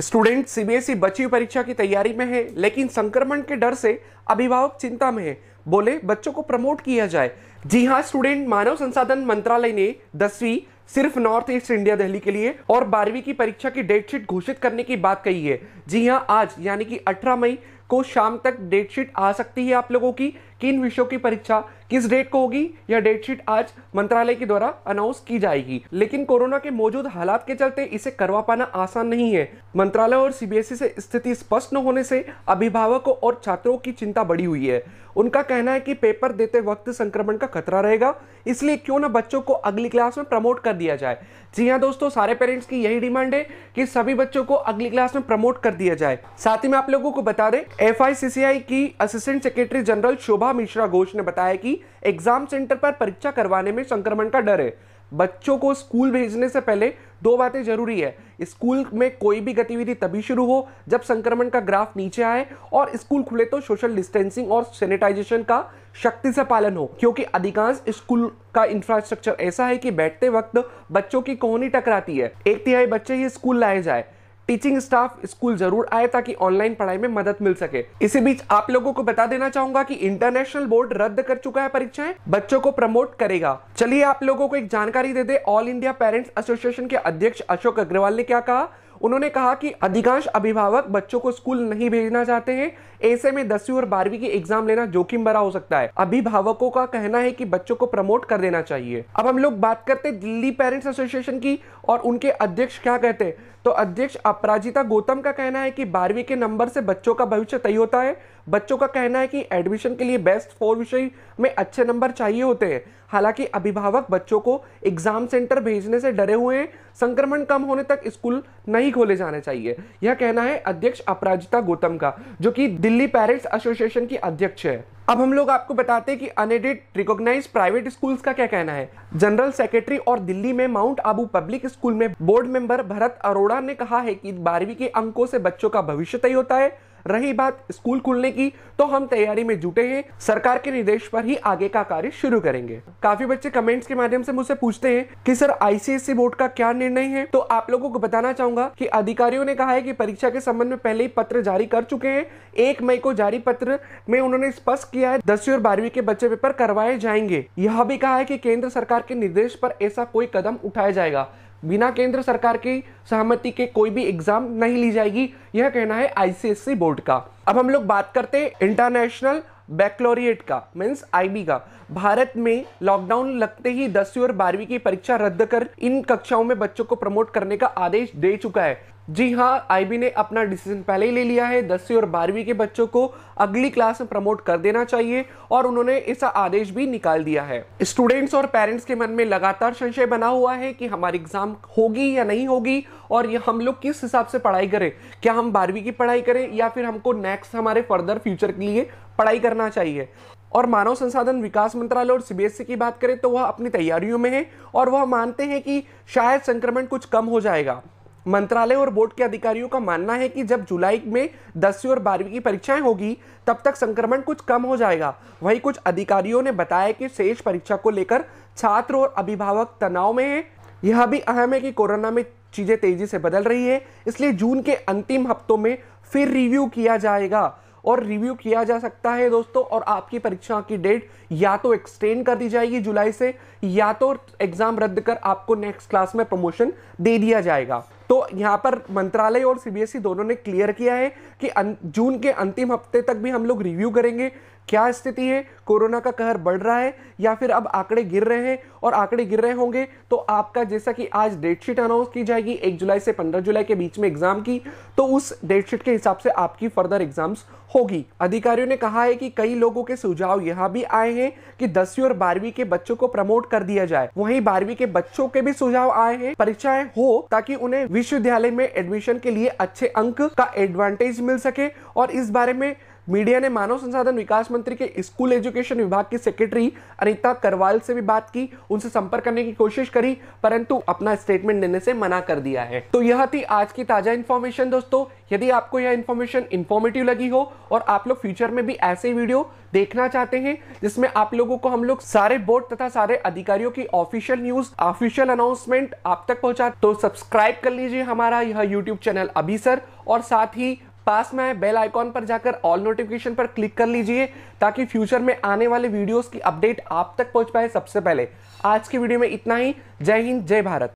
student CBSE बची परीक्षा की तैयारी में है लेकिन संक्रमण के डर से अभिभावक चिंता में है बोले बच्चों को प्रमोट किया जाए जी हाँ स्टूडेंट मानव संसाधन मंत्रालय ने दसवीं सिर्फ नॉर्थ ईस्ट इंडिया दिल्ली के लिए और बारहवीं की परीक्षा की डेटशीट घोषित करने की बात कही है जी हाँ आज यानी कि 18 मई आपको शाम तक डेटशीट आ सकती है आप लोगों की किन विषयों की परीक्षा किस डेट को होगी यह डेटशीट आज मंत्रालय के द्वारा अनाउंस की जाएगी लेकिन कोरोना के मौजूद हालात के चलते इसे करवा पाना आसान नहीं है मंत्रालय और सीबीएसई e से स्थिति स्पष्ट न होने से अभिभावकों और छात्रों की चिंता बढ़ी हुई है उनका कहना है कि पेपर देते वक्त संक्रमण का खतरा रहेगा इसलिए क्यों ना बच्चों को अगली क्लास में प्रमोट कर दिया जाए जी हाँ दोस्तों सारे पेरेंट्स की यही डिमांड है कि सभी बच्चों को अगली क्लास में प्रमोट कर दिया जाए साथ ही में आप लोगों को बता दें एफआईसीसीआई की assistant secretary general Shobha Mishra Ghosh ने बताया कि एग्जाम सेंटर पर परीक्षा करवाने में संक्रमण का डर है बच्चों को स्कूल भेजने से पहले दो बातें जरूरी है स्कूल में कोई भी गतिविधि तभी शुरू हो जब संक्रमण का ग्राफ नीचे आए और स्कूल खुले तो सोशल डिस्टेंसिंग और सैनिटाइजेशन का शक्ति से पालन हो क्योंकि अधिकांश स्कूल का इंफ्रास्ट्रक्चर ऐसा है कि बैठते वक्त बच्चों की कोहनी टकराती है एक तिहाई बच्चे ही स्कूल लाए जाए टीचिंग स्टाफ स्कूल जरूर आए ताकि ऑनलाइन पढ़ाई में मदद मिल सके इसी बीच आप लोगों को बता देना चाहूंगा कि इंटरनेशनल बोर्ड रद्द कर चुका है परीक्षाएं बच्चों को प्रमोट करेगा चलिए आप लोगों को एक जानकारी दे दे ऑल इंडिया पेरेंट्स एसोसिएशन के अध्यक्ष अशोक अग्रवाल ने क्या कहा उन्होंने कहा कि अधिकांश अभिभावक बच्चों को स्कूल नहीं भेजना चाहते हैं ऐसे में दसवीं और बारहवीं की एग्जाम लेना जोखिम भरा हो सकता है अभिभावकों का कहना है कि बच्चों को प्रमोट कर देना चाहिए अब हम लोग बात करते हैं दिल्ली पेरेंट्स एसोसिएशन की और उनके अध्यक्ष क्या कहते हैं तो अध्यक्ष अपराजिता गौतम का कहना है कि बारहवीं के नंबर से बच्चों का भविष्य तय होता है बच्चों का कहना है कि एडमिशन के लिए बेस्ट फोर विषय में अच्छे नंबर चाहिए होते हैं हालांकि अभिभावक बच्चों को एग्जाम सेंटर भेजने से डरे हुए हैं संक्रमण कम होने तक स्कूल नहीं खोले जाने चाहिए यह कहना है अध्यक्ष अपराजिता गौतम का जो कि दिल्ली पेरेंट्स एसोसिएशन की अध्यक्ष है अब हम लोग आपको बताते हैं कि अनएडेड रिकॉग्नाइज प्राइवेट स्कूल्स का क्या कहना है जनरल सेक्रेटरी और दिल्ली में माउंट आबू पब्लिक स्कूल में बोर्ड मेंबर भरत अरोड़ा ने कहा है कि बारहवीं के अंकों से बच्चों का भविष्य तय होता है रही बात स्कूल खुलने की तो हम तैयारी में जुटे हैं सरकार के निर्देश पर ही आगे का कार्य शुरू करेंगे काफी बच्चे कमेंट्स के माध्यम से मुझसे पूछते हैं कि सर आईसीएससी बोर्ड का क्या निर्णय है तो आप लोगों को बताना चाहूंगा कि अधिकारियों ने कहा है कि परीक्षा के संबंध में पहले ही पत्र जारी कर चुके हैं एक मई को जारी पत्र में उन्होंने स्पष्ट किया है दसवीं और बारहवीं के बच्चे पेपर करवाए जाएंगे यह भी कहा है कि केंद्र सरकार के निर्देश पर ऐसा कोई कदम उठाया जाएगा बिना केंद्र सरकार की सहमति के कोई भी एग्जाम नहीं ली जाएगी यह कहना है आईसीएससी बोर्ड का अब हम लोग बात करते हैं इंटरनेशनल बैकलोरिएट का मीन्स आईबी का भारत में लॉकडाउन लगते ही दसवीं और बारहवीं की परीक्षा रद्द कर इन कक्षाओं में बच्चों को प्रमोट करने का आदेश दे चुका है जी हाँ आईबी ने अपना डिसीजन पहले ही ले लिया है दसवीं और बारहवीं के बच्चों को अगली क्लास में प्रमोट कर देना चाहिए और उन्होंने ऐसा आदेश भी निकाल दिया है स्टूडेंट्स और पेरेंट्स के मन में लगातार संशय बना हुआ है कि हमारी एग्जाम होगी या नहीं होगी और ये हम लोग किस हिसाब से पढ़ाई करें क्या हम बारहवीं की पढ़ाई करें या फिर हमको नेक्स्ट हमारे फर्दर फ्यूचर के लिए पढ़ाई करना चाहिए और मानव संसाधन विकास मंत्रालय और सीबीएसई e की बात करें तो वह अपनी तैयारियों में है और वह मानते हैं कि शायद संक्रमण कुछ कम हो जाएगा मंत्रालय और बोर्ड के अधिकारियों का मानना है कि जब जुलाई में दसवीं और बारहवीं की परीक्षाएं होगी तब तक संक्रमण कुछ कम हो जाएगा वहीं कुछ अधिकारियों ने बताया कि शेष परीक्षा को लेकर छात्र और अभिभावक तनाव में हैं यह भी अहम है कि कोरोना में चीज़ें तेज़ी से बदल रही है इसलिए जून के अंतिम हफ्तों में फिर रिव्यू किया जाएगा और रिव्यू किया जा सकता है दोस्तों और आपकी परीक्षा की डेट या तो एक्सटेंड कर दी जाएगी जुलाई से या तो एग्ज़ाम रद्द कर आपको नेक्स्ट क्लास में प्रमोशन दे दिया जाएगा तो यहाँ पर मंत्रालय और सीबीएसई e दोनों ने क्लियर किया है कि अं- जून के अंतिम हफ्ते तक भी हम लोग रिव्यू करेंगे क्या स्थिति है कोरोना का कहर बढ़ रहा है या फिर अब आंकड़े गिर रहे हैं और आंकड़े गिर रहे होंगे तो आपका जैसा कि आज डेटशीट अनाउंस की जाएगी एक जुलाई से पंद्रह जुलाई के बीच में एग्जाम की तो उस डेटशीट के हिसाब से आपकी फर्दर एग्जाम्स होगी अधिकारियों ने कहा है कि कई लोगों के सुझाव यह भी आए हैं कि दसवीं और बारहवीं के बच्चों को प्रमोट कर दिया जाए वही बारहवीं के बच्चों के भी सुझाव आए हैं परीक्षाएं हो ताकि उन्हें विश्वविद्यालय में एडमिशन के लिए अच्छे अंक का एडवांटेज मिल सके और इस बारे में मीडिया ने मानव संसाधन विकास मंत्री के स्कूल एजुकेशन विभाग की सेक्रेटरी अनिता करवाल से भी बात की उनसे संपर्क करने की कोशिश करी परंतु अपना स्टेटमेंट देने से मना कर दिया है तो यह थी आज की ताजा इन्फॉर्मेशन दोस्तों यदि आपको यह इन्फॉर्मेशन इन्फॉर्मेटिव लगी हो और आप लोग फ्यूचर में भी ऐसे वीडियो देखना चाहते हैं जिसमें आप लोगों को हम लोग सारे बोर्ड तथा सारे अधिकारियों की ऑफिशियल न्यूज ऑफिशियल अनाउंसमेंट आप तक पहुंचा तो सब्सक्राइब कर लीजिए हमारा यह यूट्यूब चैनल अभी सर और साथ ही पास में आए बेल आइकॉन पर जाकर ऑल नोटिफिकेशन पर क्लिक कर लीजिए ताकि फ्यूचर में आने वाले वीडियोस की अपडेट आप तक पहुंच पाए सबसे पहले आज की वीडियो में इतना ही जय हिंद जय भारत